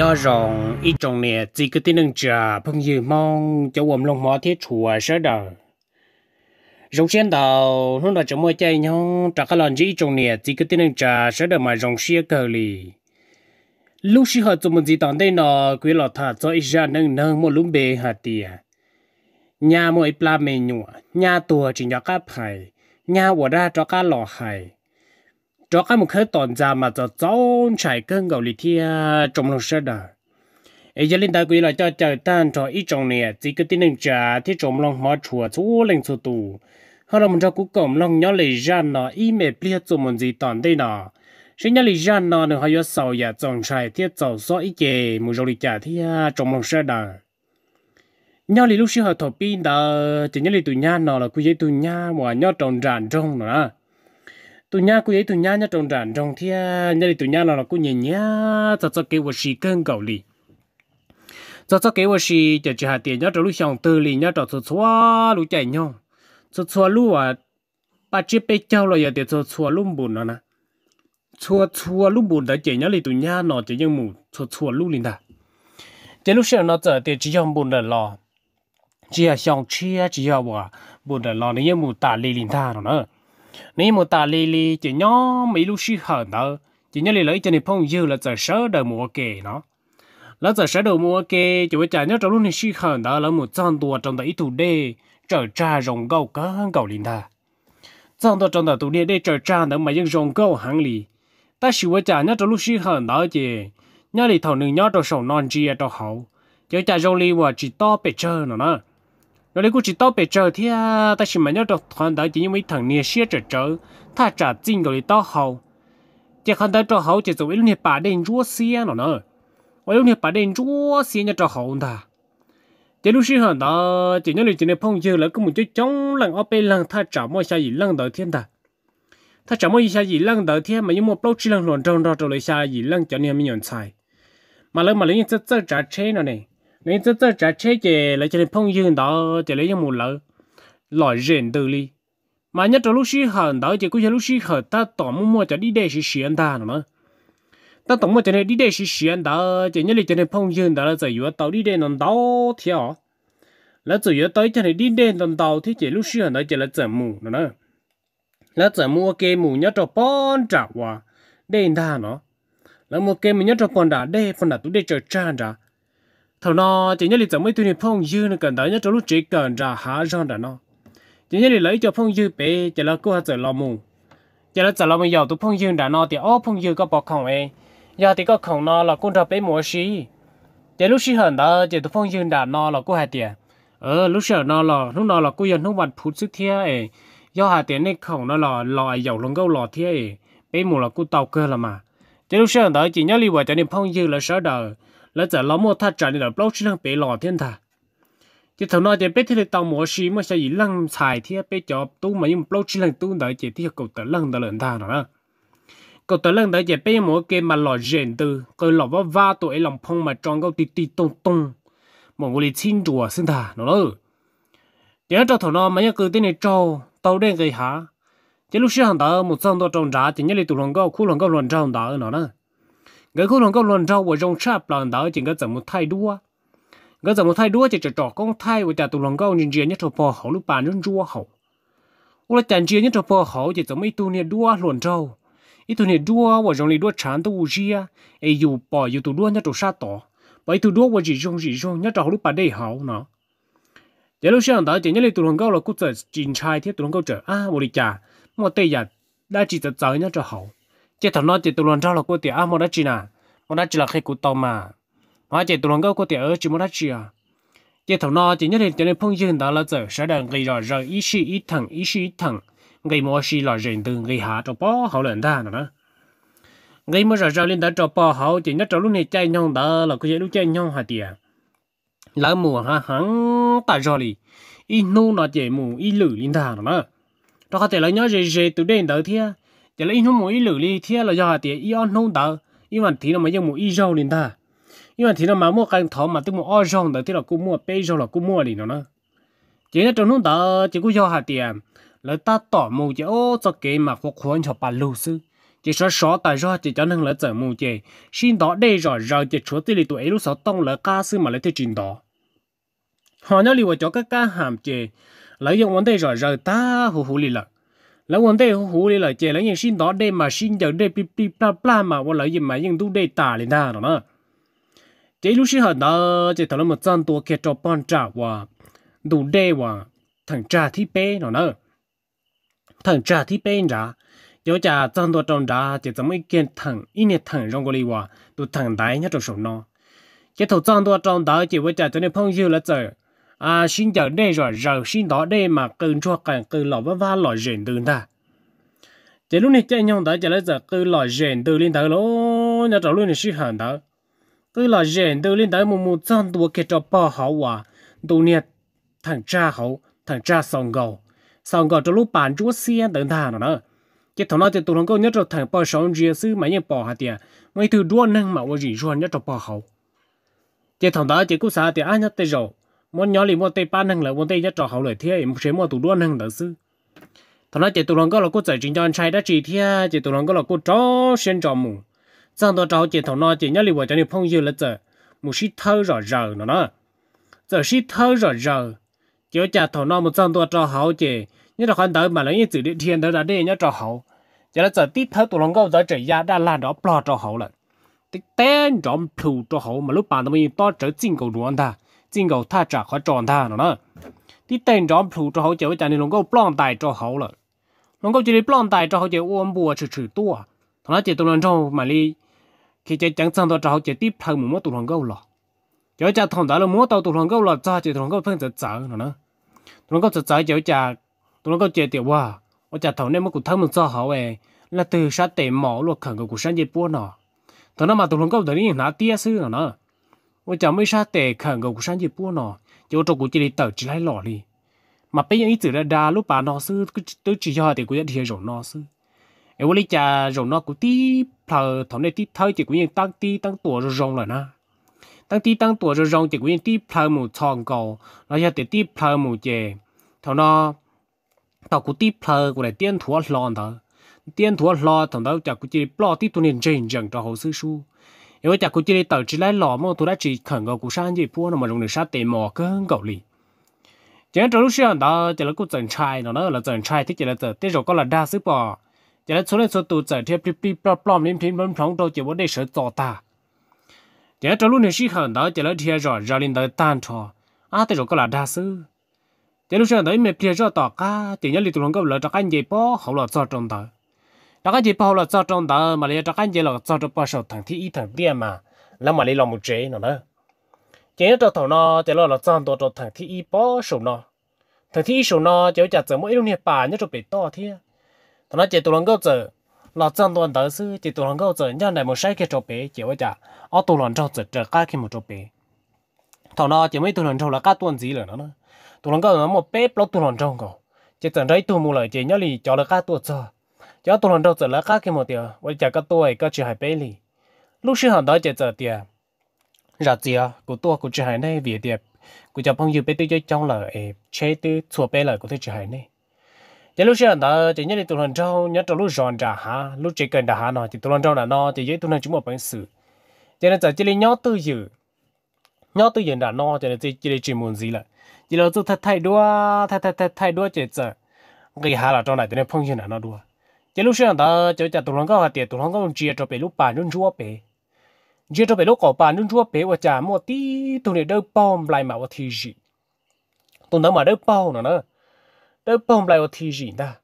nhỏ rộng ít trồng nè chỉ có tin nâng trà phong dư mong cho quầm lòng mỏ thiết chùa sớ đờ rồng xiên đầu nó là chỗ mua chay nhau trả cái lần chỉ ít trồng nè chỉ có tin nâng trà sớ đờ mà rồng xiên cờ lì lúc xí họ tụi mình gì tòn đây nọ quý lọ thật cho ít ra nâng nâng một lúm bề hạt tìa nhà mỗi pla mềm nhụa nhà tua chỉ nhỏ cá phải nhà của ra cho cá lò hải cho cái một khởi tồn ra mà cho cháu chạy cơn gạo lì thi trong lòng sơ à. đời ấy giờ linh đại quý là cho chờ tan cho ít trong nè chỉ cứ tin trả thì trong lòng mà chùa chú lên chú tù họ làm mình cho cú cổng lòng nhớ lì ra nó ý mẹ bia cho mình gì toàn đây nọ sinh nhớ lì ra nó nữa họ yếu sầu và tròn chạy thì giàu so ít chè mù rồi trả thì trong lòng sơ đời à. nhớ lì lúc xưa họ thọ pin đó chỉ nhớ lì tụi nhà nó là quý giấy tụi nhà mà nhớ tròn rạn trong nữa tụi nhà cô ấy tụi nhà nhá trồng đàn trồng thia nhà thì tụi nhà là cô nhẹ nhẹ cho cho cái vật gì cơn cầu lì cho cho cái vật gì chỉ chỉ hạt tiền nhá trồng lúc xong từ lì nhá trồng chuột xua lũ chạy nhau chuột xua lũ à ba chiếc bê trâu là giờ thì chuột xóa lúc bùn nó nè chuột xua lũ buồn đã chạy nhá thì tụi nhà nó chỉ những mù chuột xua lũ linh ta chỉ lúc xong nó giờ thì chỉ không buồn là lo, chỉ là xong chia chỉ là buồn là lo nên những mù tả lì linh ta nó nếu một ta lì lì chỉ nhớ mấy lúc suy hở đó chỉ nhớ lì lấy cho nên phong dư là giờ sớ đầu mùa kề nó là giờ sớ đầu mùa kề chỉ phải trả nhớ trong lúc này suy hở đó là một trăm tuổi trong đấy thủ đê trở tra rồng gầu cá gầu linh ta trăm tuổi trong đấy thủ đê để trở tra đó mà những rồng gầu hàng lì ta à chỉ phải trả nhớ trong lúc suy hở đó chỉ nhớ lì thầu nương nhớ trong sầu non chia trong hậu chỉ trả rồng lì và chỉ to bể chơi nó nữa nó lấy cũng chỉ tao bị chờ thì à ta chỉ mà nhớ được thằng đó chỉ như mấy thằng nia xia chờ chờ ta trả tiền rồi tao hậu chỉ khăn đó cho hậu chỉ dùng ít nhiệt bà đen rúa xia nó nữa ở lúc nhiệt bà đen rúa xia nhớ cho hậu ta chỉ lúc xưa hả đó chỉ nhớ là chỉ nên phong dư là cứ một chút chống lần ở bên lần ta trả mọi sai gì lần đầu tiên ta ta trả mọi sai gì lần đầu tiên mà những một bao chỉ lần luận trong đó rồi sai gì lần cho nên mình nhận sai mà lần mà lấy những chất chất trả chế nó này nên rất rất trả chế chế lấy cho nên phong dương đó chế lấy cho một lỡ lòi rèn từ li mà nhất là lúc xí hờn đó chế cũng như lúc xí hờn ta tỏ mua mua cho đi đây xí xí anh ta nữa mà ta tỏ mua cho nên đi đây xí xí anh ta chế nhất là cho nên phong dương đó là giải yếu tàu đi đây nó đó theo là giải yếu tới cho nên đi đây nó tàu thì chỉ lúc xí hờn đó chỉ là giải mù nữa nữa là giải mù ok mù nhất là bon trả hòa đây anh ta nó là một cái mình nhất là bon đã đây bon đã tôi để cho cha trả thầu nó chỉ nhớ là chẳng mấy tụi này phong dư nó cần đợi nhớ trong lúc chỉ cần ra há rong đã nó chỉ nhớ là lấy cho phong dư bé chỉ là cô hạt giờ lo mù chỉ là giờ lo mù giàu tụi phong dư đã nó thì ô phong dư có bỏ không ấy giờ thì có không nó là cô ra bé mua xí chỉ lúc xí hận đó chỉ tụi phong dư đã nó là cô hạt tiền ờ lúc xí nó là lúc nó là cô dân lúc bạn phút sức thia ấy giờ hạt tiền này không nó là lò giàu lông gấu lò thia ấy bé mua là cô tàu cơ là mà chỉ lúc xí hận đó chỉ nhớ là vợ cho nên phong dư là sợ đời lỡ giờ แล้วจะล้อมว่าถ้าจ่ายในแบบโลกชิ้นทางเปหล่อเทียนท่าที่ถนนจะเป็นที่ตองหมอชีไม่ใช่ยิ่งลังชายที่ไปจอบตู้มายิ่งโลกชิ้นทางตู้ไหนเจ็ดที่กดแต่ลังตะเลินท่าหรอ cậu tới lần đấy giờ bé mỗi cái mà lò rèn từ cậu lò vấp va tụi lòng phong mà tròn cậu tít tít tông tông, mà người lịch xin chùa xin thả nó lơ nhớ cho thằng nào mà nhớ cứ tên này trâu tàu đen cái hả chứ lúc xưa hàng đó một xong tôi trồng giá chỉ nhớ lịch tụi lòng cậu khu lòng cậu luận trâu đó nữa, nữa cái khu nông có luận rau của rong chạp là đó chỉ có 怎么态度啊？个怎么态度就只找工态，我家都能够人家一头跑好，路办人做好。我来讲人家一头跑好，就怎么一头呢多论 rau，一头呢多我容易多长都无事啊，哎有跑有头多那头啥多，把一头多我只用只用，那找路办得好呢。假如想到今年的都能够了，估计警察天都能够这啊，我的家，我对呀，那几只早人家就好。chỉ thằng nó chỉ tụi luôn trao là cô tiệt à món đó chỉ nà món đó chỉ là khi cụ tàu mà hóa chỉ tụi luôn gấu cô tiệt ở chỉ món đó chỉ à chỉ thằng nó chỉ nhất định cho nên phong duyên đó là giờ sẽ đang gây rõ rồi ý sĩ ý thằng ý sĩ thằng gây mua sĩ là rèn từ gây hạ cho bó hậu lệnh ta nữa gây mua rồi rồi lên đã cho bó hậu chỉ nhất trong lúc này chạy nhau đó là cô dễ lúc chạy nhau hà tiệt lỡ mùa ha hắn tại rồi đi ít nô nó chạy mù ít lử lên ta nữa đó có thể là nhớ gì gì từ đây tới thia giờ lấy nó mỗi lử đi thế là do thì y ăn không đỡ nhưng mà thì nó mới dùng mỗi rau lên ta nhưng mà thì nó mà mua cái thọ mà tôi mua ở rau đó thì là cũng mua bê rau là cũng mua đi nó nữa chỉ là trong lúc đó chỉ có do hạt tiền là ta tỏ mù chỉ ô cho cái mà phục khuôn cho bà lưu sư chỉ sợ sợ tại do chỉ cho nên là giờ mù chỉ xin đó đây rồi rồi chỉ chúa tỷ lệ tuổi lúc sáu tông là ca sư mà lấy theo trình đó họ nói liệu cho các ca hàm chỉ lấy dụng vấn đề rồi rồi ta hù hù liền lợn แล้ววันเดียวหูเลยเหรอเจแล้วยังชิ้นต่อได้มาชิ้นเดียวได้ปีปีปลาปลามาว่าเหรอยังมายังดูได้ตาเลยนะหรอเนาะเจลูกชิ้นเหรอเนาะเจตอนเรามาจ้างตัวแค่จอปอนจ่าว่าดูได้ว่าถังจ่าที่เป้หรอเนาะถังจ่าที่เป้จ้ะเดี๋ยวจะจ้างตัวจอมจ้าเจจะไม่เกินถังอีเนี่ยถังรองกุลีว่าตัวถังได้เนี่ยจะสนเนาะเจถูกจ้างตัวจอมได้เจว่าจะจะเนี่ยพ่องยืดแล้วเจอ à xin giờ đây rồi giờ xin đó đây mà cần cho cần cơn lò vá vá lò rèn từ ta chỉ lúc này chạy nhau tới chỉ lấy giờ cơn lò rèn từ lên tới lỗ nhà trò luôn này sư hàn tới cơn lò rèn từ lên tới một một trăm tuổi kia cho bao hậu à tụ nhiệt thằng cha hậu thằng cha sòng gầu sòng gầu cho lúc bán chúa xe từ thà nữa chỉ thằng nó thì tụi nó câu nhất rồi thằng bao sống riêng sư mấy nhân bỏ hạt tiền mấy thứ đuôi năng mà ôi gì rồi nhất cho bao hậu chỉ thằng đó chỉ có sao thì ai nhất tới rồi muốn nhỏ lì muốn tây ban hàng là muốn tây nhất trò hậu lời thế em sẽ mua tủ đuôn hàng đỡ sư thằng này chị tụ lòng có là cô giải trình cho anh trai đã chỉ thế chị tụ lòng có là cô chó xuyên trò mù sang tôi cháu chị thằng nói chị nhớ lì vợ cho nên phong dư là giờ một xí thơ rõ rờ nó đó giờ xí thơ rõ rờ chị ở thằng nói một sang tôi trò hậu chị nhớ là khoản tới mà lấy như chữ điện thiên đó là để nhớ trò hậu giờ là giờ tiếp thơ tụ lòng có giờ chỉ gia đã là đó plò trò hậu là tít tên trộm phù trò hậu mà lúc bạn tôi to trở chinh cầu đuôn ta 进口他找和状态了呢。đi tên rõ phụ cho hậu chịu cho nên lòng có plong tài cho hậu rồi, lòng có chỉ đi plong tài cho hậu chịu ôm bùa chữ chữ tua thằng nó chỉ tụi lồng trong mà đi khi chơi chẳng sang cho hậu chịu tiếp thằng một mối tụi lòng gấu là chớ cha thằng đó là múa tàu tụi lòng gấu là cho chỉ tụi lòng gấu phân giật sợ nữa tụi lòng gấu giật sợ chớ cha tụi lòng gấu chơi tiểu hòa ở cha thằng này mất cụ thắng một do hậu ấy là từ sát tệ mỏ luôn khẩn của cuộc sáng dịp bua nọ thằng nó mà tụi lòng gấu tới là nã tia sư nữa 我 chẳng mấy sao tệ khẩn gầu của sáng dịp buôn nọ chỗ trâu của chị đi tờ chỉ lấy lọ đi mà bây giờ ý tưởng là đa lúc bà nó sư cứ chỉ cho thì cũng nhận thì rồi nó sư em muốn lấy trà rồi nó cũng tí thờ thằng này tí thơi thì cũng nhận tăng tí tăng tuổi rồi rong rồi na tăng tí tăng tuổi rồi rong thì cũng nhận tí thờ mù tròn cầu nó giờ thì tí thờ mù chè thằng nó tao cũng tí thờ của này tiên thua lon đó tiên thua lon thằng đó chả cũng chỉ lo tí tu nên trên chẳng cho hồ sư su 因为在古今导致来老么，都来只肯个古山就波那么容易杀得毛跟狗哩。chỉ trong lúc xưa đó chỉ là cũng trần trai nó nó là trần trai thì chỉ là trần tiếp rồi có là đa sức chỉ là số này số tụ trần tiếp tiếp tiếp plom plom lên thêm bấm phóng đâu chỉ vấn đề sợ tò chỉ là trong lúc này xí đó chỉ là thiệt rồi ra lên tới tan trò à tiếp rồi có là đa sức chỉ lúc xưa đấy mẹ thiệt rồi tỏ ca chỉ nhớ lịch tụ không có lỡ cho anh dạy bó không là cho trong đời đó cái gì bao là cho trong đó mà lấy cho cái gì là cho trong bao sầu thằng thì ít thằng tiền mà làm mà lấy làm một chế nó đó chế cho thằng nó để là là cho đồ cho thằng thì ít bao sầu nó thằng thì ít số nó chế chặt giờ mỗi lúc này bà nhớ cho bị to thế thằng nó chế đủ nó câu giờ là cho đồ đó sư chế đủ nó câu giờ nhân này một sai cái cho bé chế với chả ở tụi nó cho giờ chờ cái khi một cho bé thằng nó chế mấy tụi nó cho là cái tuần gì rồi nó đủ nó câu nó một bé bao đủ nó trong cổ chế tận đấy tụi mua lại chế nhớ lì cho là cái tuần rồi cho tôi lần đầu giờ lá cái một điều với chả có tôi có chỉ hai bé lì lúc sinh hoạt đó chỉ giờ tiền ra gì của tôi của chỉ hai này về tiền của chồng phong dư bé tôi cho trong là chế tư chùa bé lời của tôi chỉ hai này giờ lúc sinh hoạt đó chỉ nhớ tôi lần đầu nhớ trong lúc giòn ra ha lúc chỉ cần đã ha nó thì tôi lần đầu là nó thì với tôi lần chúng một bản sự cho nên giờ chỉ lấy nhớ tư dự nhớ tư dự đã nó cho nên chỉ chỉ lấy chuyện muốn gì là chỉ là tôi thay thay đua thay thay thay thay đua chỉ giờ cái hà là trong này tôi nên phong dư là nó đua chỉ lúc sáng đó chỉ chỉ tụi nó có hạt tiền tụi nó có chia cho bé lúc bà nương chúa bé chia cho bé lúc cổ bà nương chúa bé và trả một tí tụi này đâu bom lại mà thì gì tụi nó mà đâu bom nữa nữa đâu bom lại thì gì ta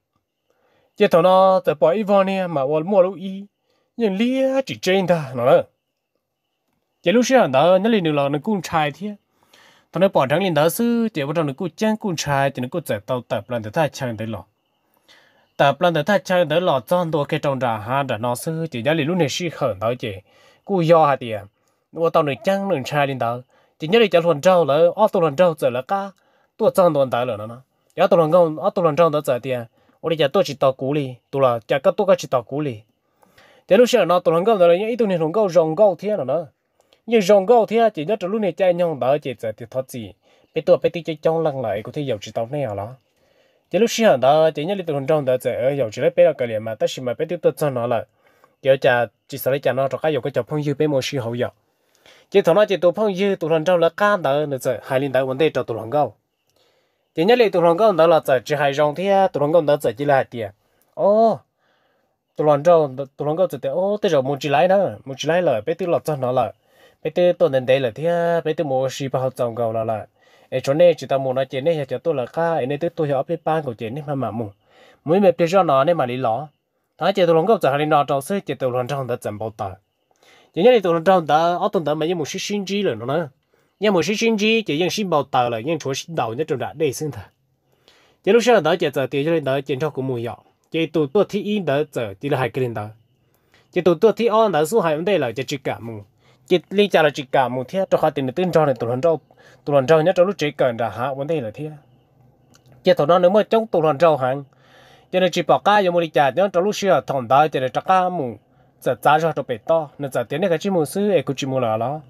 chỉ tụi nó tụi bỏ Ivan nè mà vào mua lối ý nhưng lia chỉ trên ta nữa chỉ lúc sáng đó nó lên được là nó cũng trai thế tụi nó bỏ trắng lên đó sư chỉ vào trong nó cũng chán cũng trai thì nó cũng chạy tàu tập làm thế ta chăng đấy lọ แต่ปลันแต่ถ้าเชิญแต่หลอดจอนตัวแกจงจ่าฮะแต่นอซื้อจีน่าลีรุ่นในชีเขินเต่าจีกูย่อฮะเตียว่าตอนหนึ่งจังหนึ่งชายลินเต่าจีน่าลีจะหลวนเจ้าเลยอ้อตัวหลวนเจ้าเจอแล้วก็ตัวจอนตัวเต่าเลยนะนะเดี๋ยวตัวหลวนก็อ้อตัวหลวนเจ้าเต่าเจอเตีย我哋就多接到鼓励，到啦，就咁多嘅接到鼓励。第六些人呢，到能夠到啦，因為到年能夠上高天了呢，因上高天就一直攞你真用到，就就啲托字，俾多俾啲只將能嚟，嗰啲又知道咩啦。chỉ lúc xưa đó chỉ nhớ lịch tuần trong đó sẽ ở dầu chỉ lấy bé là cái liền mà tất nhiên mà bé tiếp tục cho nó là giờ cha chỉ sợ lấy cha nó cho cái dầu cái chồng phong như bé mua sư hậu dầu chỉ thằng nó chỉ tụ phong như tụ thằng trong là cá đó nữa sẽ hai linh đại vấn đề cho tụ thằng câu chỉ nhớ lịch tụ thằng câu đó là sẽ chỉ hai dòng thế tụ thằng câu đó sẽ chỉ là hai tiền ô tụ thằng trong tụ thằng câu sẽ ô tới rồi muốn chỉ lấy đó, muốn chỉ lấy là bé tiếp tục cho nó là bé tiếp tục đến đây là thế bé tiếp mua sư bao chồng câu là lại ở chỗ này chỉ ta muốn nói chuyện này cho tôi là ca ở nơi tôi tôi học biết ban của chuyện này mà mà mù mỗi mẹ biết cho nào nên mà lý lỏ. ta chỉ tôi luôn gặp giờ này nó trong suốt chỉ tôi luôn trong đó chậm bao tờ chỉ nhớ tôi luôn trong đó, ở tuần đã mấy một số sinh chi rồi nó nữa nhưng một số sinh chi chỉ những sinh bao tờ rồi, những chỗ sinh đầu nhất trong đã đây sinh thật chỉ lúc sau đó chỉ giờ tiền cho nên đó chuyện cho cũng mù nhọ chỉ tôi tôi thi in đó giờ chỉ là hai cái đó chỉ tôi tôi thi on đó số hai vấn đề là chỉ chỉ cả mù chỉ lý trả là chỉ cả một thiết cho họ tiền tiền cho này tụi lần tuần tụi lần trâu nhớ cho lúc chế cần đã hạ vấn đề là thiết chỉ thằng nó nếu mà trong tuần lần hàng cho nên chỉ bảo cá giờ mua đi trả nhớ cho lúc xưa thằng đại thì là trả cá mù giờ giá cho nó bể to nên giờ tiền này cái chỉ mua xứ ấy cũng chỉ mua là đó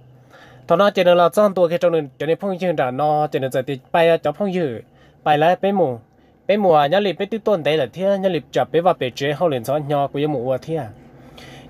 thằng nó cho nên là trong tuổi cái trong này, cho nên phong dương đã nó cho nên giờ tiền bay cho phong dương bay lại bé mù bé mù à nhớ lịch bé tụi tuần đấy là thiết nhớ lịch trả bé và bé chế hậu liền cho nhau của mù à thiết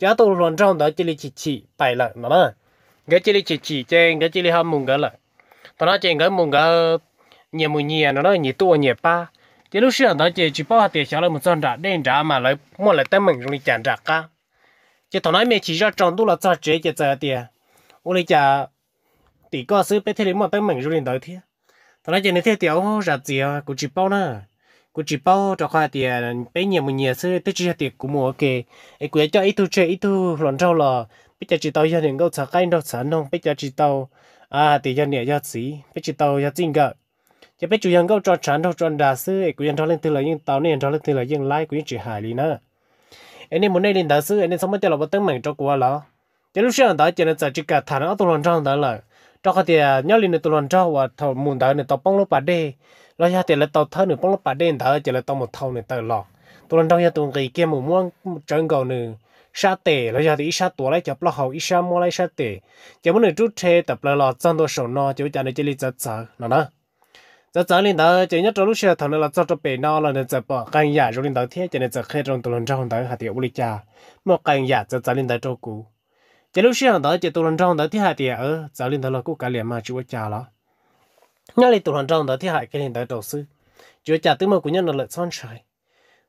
chả tôi luôn trong đó chỉ là chỉ chỉ bài lại mà mà cái chỉ là chỉ chỉ trên cái chỉ là ham mùng cái lại tao nói trên cái mùng cái nhiều mùng nhiều nó nói nhiều tua nhiều ba chỉ lúc xưa tao chỉ chỉ bao hạt tiền xả là một trăm trả đen trả mà lại mua lại tấm mình rồi chặn trả cả chỉ tao nói mấy chỉ cho trong tu là trả chế chỉ trả tiền ô lấy trả tỷ có ซื้อไป thế đấy mà tấm mình rồi đợi thế tao nói trên này thế tiểu ra gì à cũng chỉ bao nữa cú chỉ bảo cho khoa tiền à, bé nhiều một nhiều sư tới chỉ tiền cũng mua kề ấy cũng cho ít tu chơi ít tu lòn rau lò bây giờ chỉ tao gia những câu sợ cái đâu sợ không bây giờ chỉ tao à thì gia đình gia sĩ bây giờ tao gia chính gạo giờ bây chủ nhân câu cho chán đâu cho đà sư ấy cũng cho lên từ là những tao nên cho lên từ là những lái cũng chỉ hại đi nữa anh em muốn đây lên đà sư anh em sống mới cho là bắt tăng mạnh cho qua là giờ lúc sáng đó chỉ là chỉ cả thằng ở tu lần rau đó là cho cái tiền à, nhớ lên tu lần rau và thầu muốn đó là tao bông lúc bà đê lo ya tiền là tàu thơ nữa bông bà đen thơ chỉ là tàu một thâu nữa tàu lọ tụi lần đầu ya tụi người kia mù muông chân cầu nữa sa tè, lo ya thì ít sa tuổi lại chập lo hậu ít sa mua lấy sa tè, chỉ muốn được chút xe tập là lọ chân tôi sầu no chỉ cho nên chỉ lý giật sợ nó nó giờ giờ lên đó chỉ nhất trong lúc xe thằng là cho cho bể no là nên giờ bỏ càng giả rồi lên đầu thế cho nên giờ khi trong tụi lần trong đó hạt tiểu bù lý cha một càng giả giờ giờ lên đó cho cũ chỉ lúc xe đó chỉ tụi lần trong đó thế hạt tiểu ở giờ lên đó là cũng cái liền mà chịu cha đó nhá lì tụi hòn Trang đó thì hại cái nền đó đầu sư chưa trả tư mà của nhân là lợi son trời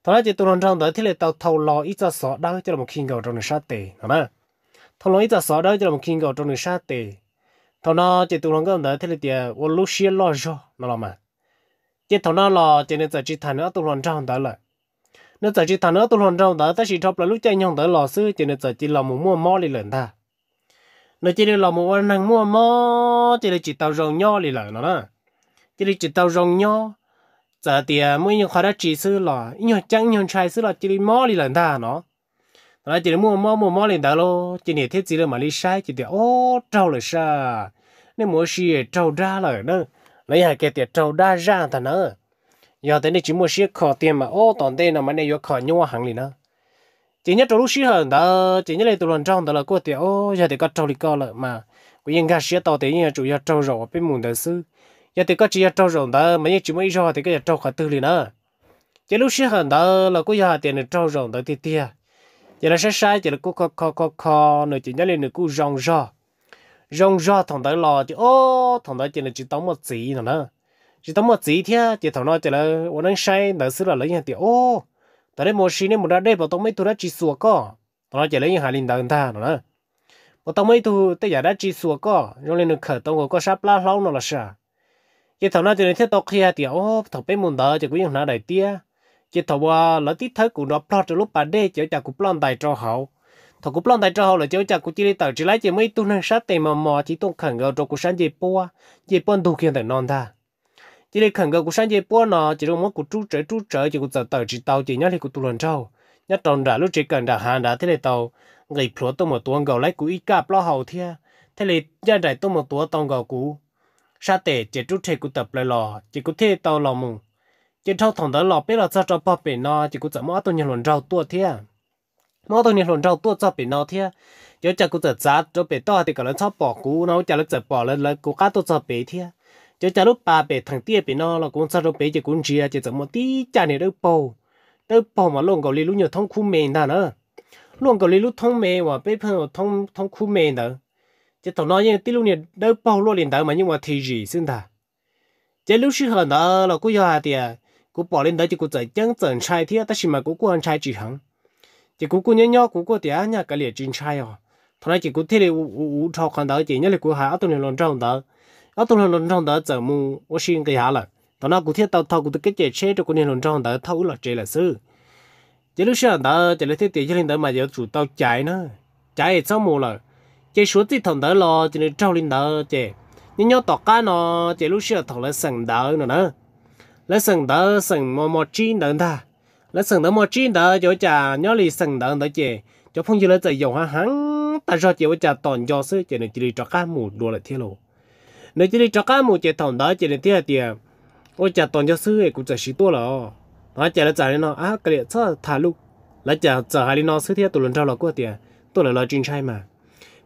thằng này chỉ tụi hòn Trang đó thì lại tàu thầu lò ít ra sọ đó cho là một kinh cầu trong nước sát tề hả má thầu lò ít ra sọ đó cho là một kinh cầu trong nước sát tề thằng nó chỉ tụi hòn Trang đó thì lại à, địa ô Lô xia lo cho nó làm mà chỉ thằng nó lo chỉ nên giải trí thằng nữa tụi hòn trong đó lại nó giải trí thằng nữa tụi hòn trong đó ta chỉ cho là lúc chơi nhong đó lò sư chỉ nên giải trí là một mua mỏ đi lần ta nó chỉ là một năng mua mò chỉ là chỉ tàu rồng nho lì lợ nó đó chỉ là chỉ tàu rồng nho giờ thì à, mỗi những khoa đã chỉ sư là những chẳng những trai sư là chỉ là mò lì lợ ta nó nó chỉ là mua mò mua mò lì đó lo chỉ là thiết chỉ là mà lì sai chỉ là ô trâu là sa nên mua xì trâu ra là nó lấy hai cái tiền trâu ra ra thằng nó giờ thế đây chỉ mua xì khó tiền mà ô toàn đây là mà này vô khó nhau hàng liền nó chỉ nhất trong lúc xí hơn đó chỉ nhất là tụi lần trong đó là cô tiểu ô giờ thì có trâu đi co rồi mà cũng yên cả xí tàu thì như chủ yếu trâu rồi bên mùng đời sư giờ thì có chỉ trâu rồi đó mấy chỉ mấy rồi thì cái trâu khỏi tư liền nữa chỉ lúc xí hơn đó là cô giờ tiền trâu rồi đó thì tia giờ à. là sai sai chỉ là cô co co co co nữa chỉ nhất là nó cô rong rò rong rò thằng đó lo thì ô thằng đó chỉ là chỉ tống một chỉ thằng đó chỉ tống một chỉ thế chỉ thằng nó chỉ là ổn đang sai đời sư là lấy nhà tiểu ô tại đây mua xin nên một ra đây bảo tông mấy tụi đã chỉ sủa co nó chỉ lấy những hải linh đằng ta nữa bảo tông mấy tụi tây giả đã chỉ sủa co rồi lên được khởi tông có sáp la lâu nó là sao chỉ thầu nó chỉ lấy thế tao kia thì ô thầu bé muốn đỡ chỉ có những nào đại tia chỉ thầu qua lỡ tít thấy cũng nó plot cho lúc bạn đây chỉ chả cũng plon tài cho hậu thầu cũng plon tài cho hậu là chỉ chả cũng chỉ lấy tàu chỉ lấy chỉ mấy tu năng sát tiền mà mò chỉ tông khẩn gạo cho cũng sáng gì bua gì bun đủ kiện để non ta chỉ là khẩn cầu của sáng chế bữa nọ chỉ là muốn của chú trẻ chú trẻ chỉ của giờ tờ chỉ tàu chỉ nhát thì của tụ lần trâu nhát tròn đã lúc chỉ cần đã hàng đã thế này tàu người phụ tôi một tuần gạo lấy của ít cặp lo hậu thia thế này gia đại tôi một tuần tàu gạo cũ sa tệ chỉ chú thề của tập lại lò chỉ của thế tàu lò mùng chỉ trâu thằng đó lò biết là sao cho bỏ bể nó chỉ của giờ mỗi tôi nhận lần trâu tua thia mỗi tôi nhận lần trâu tua cho bể nó thia giờ chắc của tập giá cho bể to thì cả lần cho bỏ cũ nó chả là giờ bỏ lên là của cá tôi cho bể thia cho cha lúc ba bể thằng tia bị nó là cũng sao đâu bể chỉ cũng chia chỉ 怎么 tí cha này đâu bầu đâu bầu mà luôn gọi lúc nhiều thông khu mềm đó nữa luôn gọi lúc thông mềm mà bể phần thông thông khu mềm đó chỉ tao nói như tí lúc này đâu bầu luôn liền đó mà nhưng mà thì gì xin ta chỉ lúc xưa hơn đó là cũng do thì cũng bỏ lên đó chỉ cũng chạy chân chân trai thì ta chỉ mà cũng quan trai chỉ hằng chỉ cũng cũng nhớ nhớ cũng có thì nhà cái liền chân trai à thằng này chỉ cũng thế là u u u cho khăn đó chỉ nhớ là cũng hạ ở tụi này lon trong đó 要到了农场的怎么我先给下了，到那古天到头古的给解车着过年农场的偷了这了事，这路上的这里天地这里的嘛要住到宅呢，宅也着么了，这说这头的咯，这里招领的这，你要到家呢，这路上头来省的呢呢，来省的省么么钱的他，来省的么钱的就讲要里省的的这，就碰见了在用哈行，但是这我讲当教师这里这里找干么多了铁路。nếu chỉ đi cho cá mù chế thòng đó chỉ đến thế tiền ôi chả toàn cho sư cũng chả xí to rồi nó chả là chả lên nó à cái này sao thả lu là chả chả hai lên nó sư thiệt tụi lần trao là quá tiền tụi là lo chuyện sai mà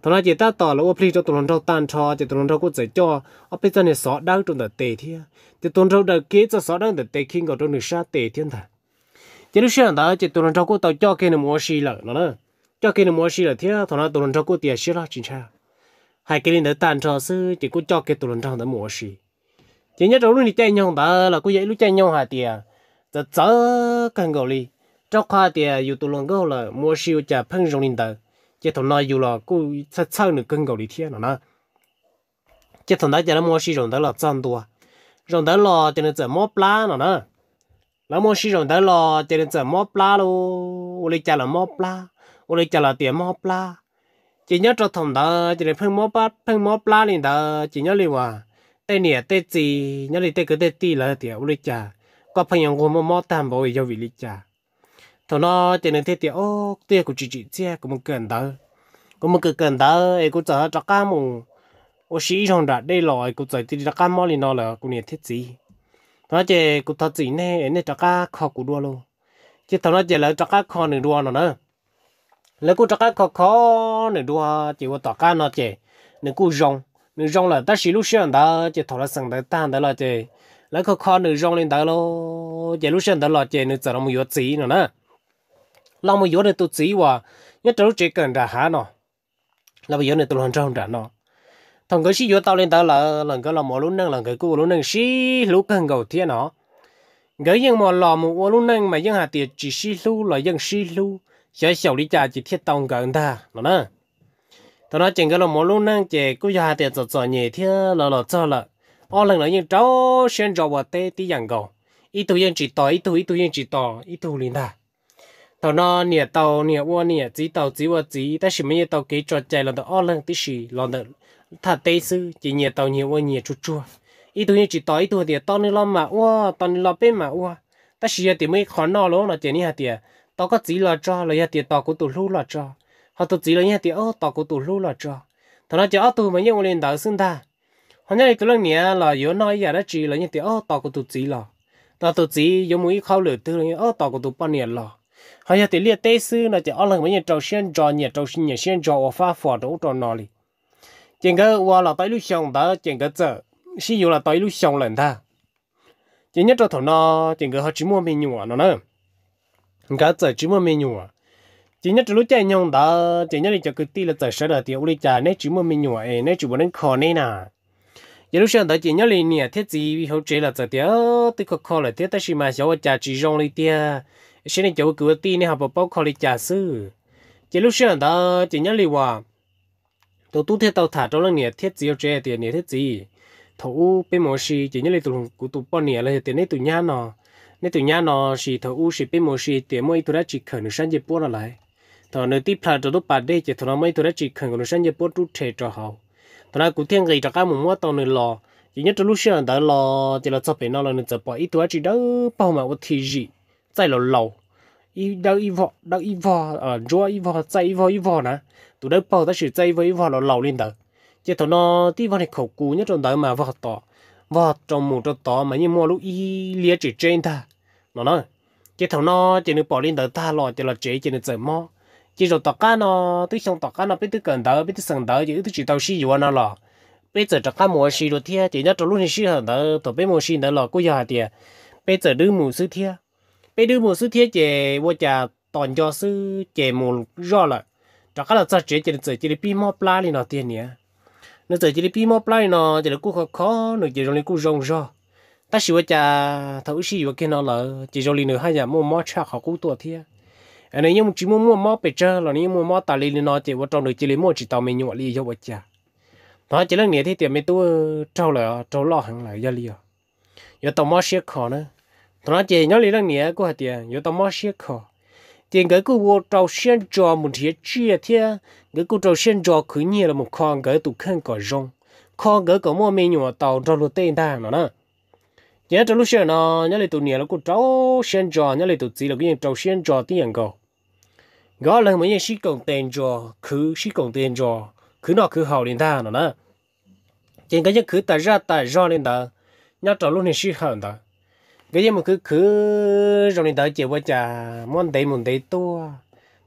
thằng nó chỉ ta tỏ là ô ôp cho tụi lần trao tan cho chỉ tụi lần trao cũng giải cho ô bây cho này sọ đau trong đợt tệ thiệt, thì tụi lần trao đợt kia cho sọ đau đợt tệ khi ngồi trong nước sa tệ thiên thật chỉ lúc sáng đó chỉ tụi lần trao cũng tao cho cái này mua xí lợ nó cho cái này mua xí lợ thiệt, thằng nó tụi lần trao cũng tiền xí lo chuyện sai hai cái nữa tàn cho sư chỉ có cho cái tụi lần trong đó mua sỉ chỉ nhớ lúc này chạy nhau đó là có vậy lúc chạy nhau hà tiề giờ chớ cần gọi đi trong khoa tiề dù tụi lần gọi là mua siêu chả phân rong linh tờ chỉ thằng nói dù là cứ sao sao được cần gọi đi thiên nó nè chỉ thằng đó chỉ là mua sỉ rong đó là trăm đua rong đó là cho nên giờ mua plá nó nè là mua sỉ rong đó là cho nên giờ mua plá luôn, ôi chả là mua plá ôi chả là tiền mua plá chỉ nhớ cho thằng đó chỉ là phân mốt bắt phân mốt lá lên đó chỉ nhớ liền hòa tê nè tê gì nhớ liền tê cứ tê tì là tiểu lịch cha có phần yang của mốt mốt tam bồi giao vị lịch cha thằng nó chỉ là tê tiểu ô tê của chị chị chia của một cần đó của một cái cần đó ai cũng chờ cho cá mù ô sĩ trong đó đây rồi cũng chờ tê cho cá mò lên nó là cũng nè thế thằng nó chỉ cũng thằng gì nè nè cho cá khó của đua luôn chỉ thằng nó chỉ là cho cá khó nữa đua nó nữa nếu cô cho cái khó khó nữa đua chỉ có tỏ cá nó chè nếu cô rong nếu rong là ta xí lúc xưa ta chỉ thọ là sẵn ta tan ta là chè nếu khó khó nếu rong lên ta lo chỉ lúc xưa ta là chè nếu giờ nó mới yếu chỉ nữa nè lòng mới yếu tôi chỉ hòa nhất trâu chỉ cần ra há nó là bây giờ này tôi làm trong ra nó thằng cái xí yếu tao lên ta là lần cái là mỏ lúc năng lần cái cô lúc năng xí lúc cần cầu thiên nó cái nhưng mà làm một lúc năng mà nhưng hà tiệt chỉ xí lúc là nhưng xí lúc 小小的家就贴当干他，了呢。他那整个了马路呢，这个下的走走你贴了了走了，二人了人找先找我带的养狗，一头人知道，一头一头人知道，一头领他。他那年到年我年只到只我只，但是没有到给抓在了的二人的是了的，他带是这年到年我年猪猪，一头人知道，一头的到你老马哇，到你老辈马哇，但是也得没看到了那这年的。tao có chỉ là cho là nhà tiền tao cũng tụt lũ là cho họ tụt chỉ là nhà tiền ô tao cũng tụt lũ là cho thằng nó chỉ ô tụi mà nhau lên đầu sinh ta hôm nay tụi lần nè là yếu nói giờ đó chỉ là nhà tiền ô tao cũng tụt chỉ là tao tụt chỉ yếu mũi khâu lửa tư là ô tao cũng tụt bao nhiêu là họ nhà tiền liệt tây sư là chỉ ô lần mà nhà trâu xuyên trò nhà trâu xuyên nhà xuyên trò và pha phò đủ trò nọ li chuyện cái qua là tới lúc xong đó chuyện cái giờ sử dụng là tới lúc xong lần ta chỉ nhất cho thằng nó chuyện cái họ chỉ mua mình nhủ nó nữa ngã giờ chỉ mà menu à chỉ nhất lúc chạy nhông đó chỉ nhất cho cái tí là giờ sợ là tiêu lịch trả nên chỉ mà menu à nên chỉ muốn ăn khó nên à giờ lúc sáng đó chỉ nhớ là nhà thiết gì hậu chế là giờ tiêu tức khó khó là thiết ta chỉ mà cháu cha chỉ rong đi tia, sẽ nên cháu cứ tí này học bảo khó lịch trả sư giờ lúc sáng đó chỉ nhớ là hòa tổ tu thiết tàu thả trong là nhà thiết gì hậu chế tiền nhà thiết gì thấu bên mỏ xì chỉ nhớ là tụ cụ tụ bao nhà là tiền này tụ nhau nó nên tụi nhà nó chỉ thầu u chỉ biết một chỉ tiền mỗi tụi nó chỉ khẩn sang chỉ là lại thọ nơi tiếp là cho lúc bà đây ờ, chỉ thọ nó mấy tụi nó chỉ khẩn còn sang chỉ bỏ chút trẻ cho hậu thọ nó cũng thiên người cho cái mùng mua tàu nơi lo chỉ nhất cho lúc xưa đã lo chỉ là chấp bên nó là nên chấp bỏ ít tụi nó chỉ đâu bao mà có thì gì tại là lâu ít đâu ít vò đâu ít vò ở chỗ ít vò chạy ít vò ít vò nè tụi nó bao ta chỉ chạy với ít vò là lâu lên đó chỉ thọ nó tiếp vào này khẩu cú nhất trong đó mà vò to và trong một trong đó mà như mua lúc y lia chỉ trên ta nó nói chỉ thằng nó chỉ được bỏ lên đỡ ta lo chỉ là chế chỉ được giờ mò chỉ rồi tọt cá nó tới xong tọt cá nó biết tới cần đỡ biết tới sừng đỡ chỉ tới chỉ tao xí vô nó lò bây giờ tọt cá mua xí rồi thia chỉ nhất trong lúc này xí hở đỡ tọt bé mua xí đỡ lò cố giờ tiệt bây giờ đưa mua sư thia bây đưa mua sư thia chỉ vô chả toàn do sư chỉ mua rõ lại tọt cá là sao chỉ chỉ được giờ chỉ được bị mò pla lên nó tiền nhỉ nó giờ chỉ đi pi mò play nó chỉ là cú khó khó nó chỉ rồi cú rong rong ta sửa cha thấu xí và kia nó là chỉ rồi nửa hai giờ mua mò cha họ cú tua thia anh ấy nhưng chỉ muốn mua mò bây giờ là nếu mua mò tài li nó chỉ vào trong được chỉ lấy mua chỉ tàu mình nhọ li cho vợ cha đó chỉ lần này thì tiền mình tu trâu là trâu lo hàng lại gia li rồi giờ tàu mò xe khó nữa đó chỉ nhớ li lần này cũng hạt tiền giờ tàu mò xe khó thì cái cô vô trâu sen trò một thiết chia thế cái cô trâu sen trò cứ như là một con cái tụ khen cỏ rong con cái có mua mình nhỏ tàu trâu lô tên ta nó nè nhớ trâu lúc sen nó nhớ lại tụ nhiều là cô trâu sen trò nhớ lại tụ gì là cái trâu sen trò tiếng cầu gõ là mấy sĩ công tiền cho cứ sĩ công tiền cho cứ nó cứ hậu lên ta nó nè trên cái gì cứ ta ra ta ra lên ta nhớ trâu lúc này sĩ hậu ta cái gì mà cứ cứ rồi đến tới chiều bây giờ món đấy món đấy to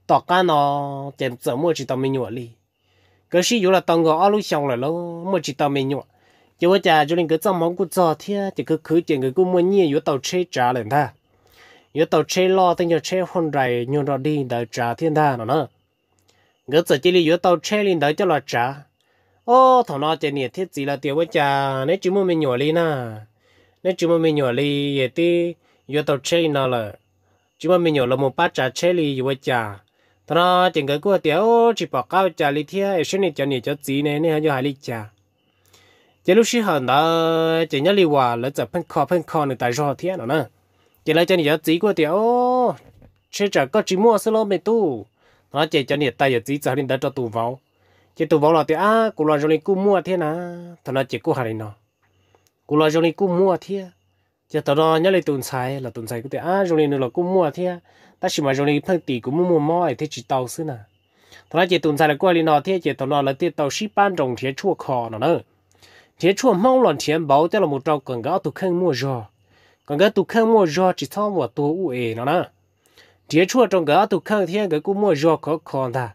to cá nó chém sớm mua chỉ tao mình nhọ đi cái gì rồi là tao ngồi ở lối xong rồi, nó mua chỉ tao mình nhọ, chỉ bây giờ cho nên cái trong món cứ cho thế thì cứ cứ chuyện cứ cứ mua nhiều yếu tàu chế trả lên ta rồi tàu chế lo tao cho chế hôn rầy nhung rồi đi đợi trả thiên ta nó nó, cái giờ chỉ là rồi tàu chế lên đợi cho là trả ô thằng nó chơi nhiệt thiết gì là tiểu bây giờ nếu chỉ muốn mình nhọ đi na nếu chúng mà mình nhỏ li thì yo tàu chơi nó là chúng mà mình nhỏ là một bát trà chơi li yo chả. thằng nó chừng cái của tiểu chỉ bỏ cao chả li thia ở trên này chả này cho gì này nên cho hai li chả. chỉ lúc xí hơn đó chỉ nhớ li hòa là tập phân kho phân kho người ta cho thia nó nè chỉ lấy cho này cho gì của tiểu chơi chả có chỉ mua sơ lô mình tu nó chỉ cho nhiều tay cho gì cho nên đã cho tù vào chỉ tù vào là thì à cũng là rồi nên cũng mua thế nè thằng nó chỉ cũng hay nó cú lo cho nên cú mua thia giờ tao đó nhớ lại tuần sai là tuần sai cũng thế à cho nên nữa là cú mua thia ta chỉ mà cho nên thằng tỷ cũng mua mua thế chỉ tàu xứ nè tao nói chỉ tồn sai là qua đi nọ thia chỉ tao nói là tiền tàu ship ban trồng thia chua kho nó nữa thia chua mong loạn tiền bảo tức là một trâu cần gõ tụ khăn mua giò còn cái tụ khăn mua giò chỉ thao một tụ u ế nó nè thia chua trong gõ tụ khăn thia cái cú mua giò khó còn ta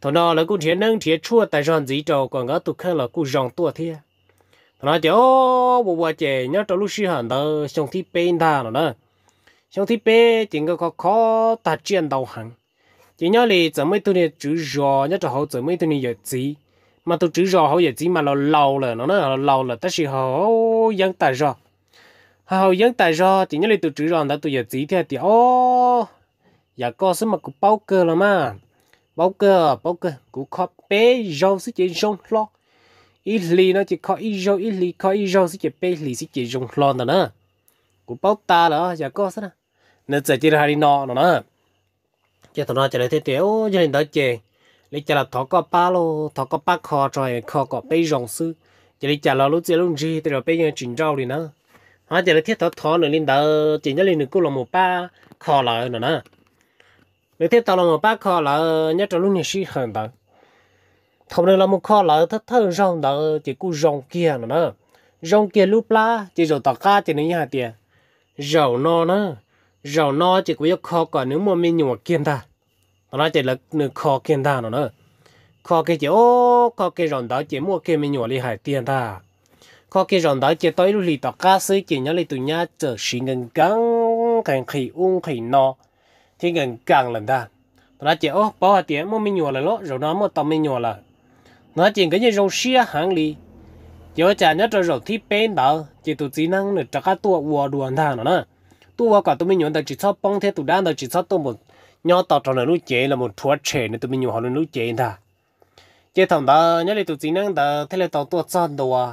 tao nói là cú thia nâng thia chua tại giòn gì trâu còn gõ tụ khăn là cú giòn tua thia nó chỉ ô bộ bộ trẻ nhớ trong lúc xí hẳn đó xong thì bên ta rồi đó, xong thì bê chỉ có khó khó ta chuyện đầu hàng chỉ nhớ là giờ mấy tuổi này chữ rò nhớ trong hậu giờ mấy tụi này giờ gì mà tụi chữ rò hậu giờ gì mà nó lâu rồi nó nó lâu là ta sẽ hậu dân ta rò hậu dân ta rò chỉ nhớ là tụi chữ rò đã tụi giờ gì thì thì ô giờ có số mà cũng bao cơ rồi mà bao cơ bao cơ cũng khó bé rau sức chỉ rong lo ít lì nó chỉ có ít rau ít lì có ít rau sẽ chỉ bê lì sẽ chỉ dùng lon đó nữa cũng bao ta đó giờ có sao nên giờ chỉ là đi nọ nữa giờ thằng nó chỉ là thế tiểu giờ nên đó chè lấy chả là thọ có ba lô thọ có ba kho rồi kho có bê rong sư giờ lấy chả là lúc giờ lúc gì thì rồi bê nhau chuyển rau đi nữa hóa giờ là thiết thọ thọ nữa lên đó chỉ nhớ lên được cô là một ba kho lại nữa nữa lấy thiết thọ là một ba kho lại nhớ trong lúc này suy hơn đó thông này là một kho là thất thơ rong đó chỉ cú rong kia nữa nè rong kia lúc lá chỉ rồi tạc ca chỉ nên nhà tiền rầu no nữa rầu no chỉ có kho còn nếu mà mình nhổ kia ta nó chỉ là nửa kho kia ta nữa nè kho kia chỉ ô kho kia rong đó chỉ mua kia mình nhổ đi hại tiền ta kho cái rong đó chỉ tới lúc lì tạc ca xí chỉ nhớ lì tụi nhà chờ xí ngần căng càng khi uông khi no thì ngần càng lần ta nó chỉ ô bảo hại tiền mua mình nhổ lại lỗ rồi nó mua tao mình nhổ lại nó chỉ cái gì rong xia hàng li giờ chả nhớ cho rồi thì bên đó chỉ tụi chỉ năng là cho các tụi vua đuôn thằng nó tụi cả tụi mình nhớ chỉ cho bông thế tụi đang đó chỉ cho tụi một nhỏ tao cho nó nuôi chế là một thua chế nên tụi mình nhớ họ nuôi chế thà chế thằng đó nhớ là tụi chỉ năng đó thế là tao tua chọn đồ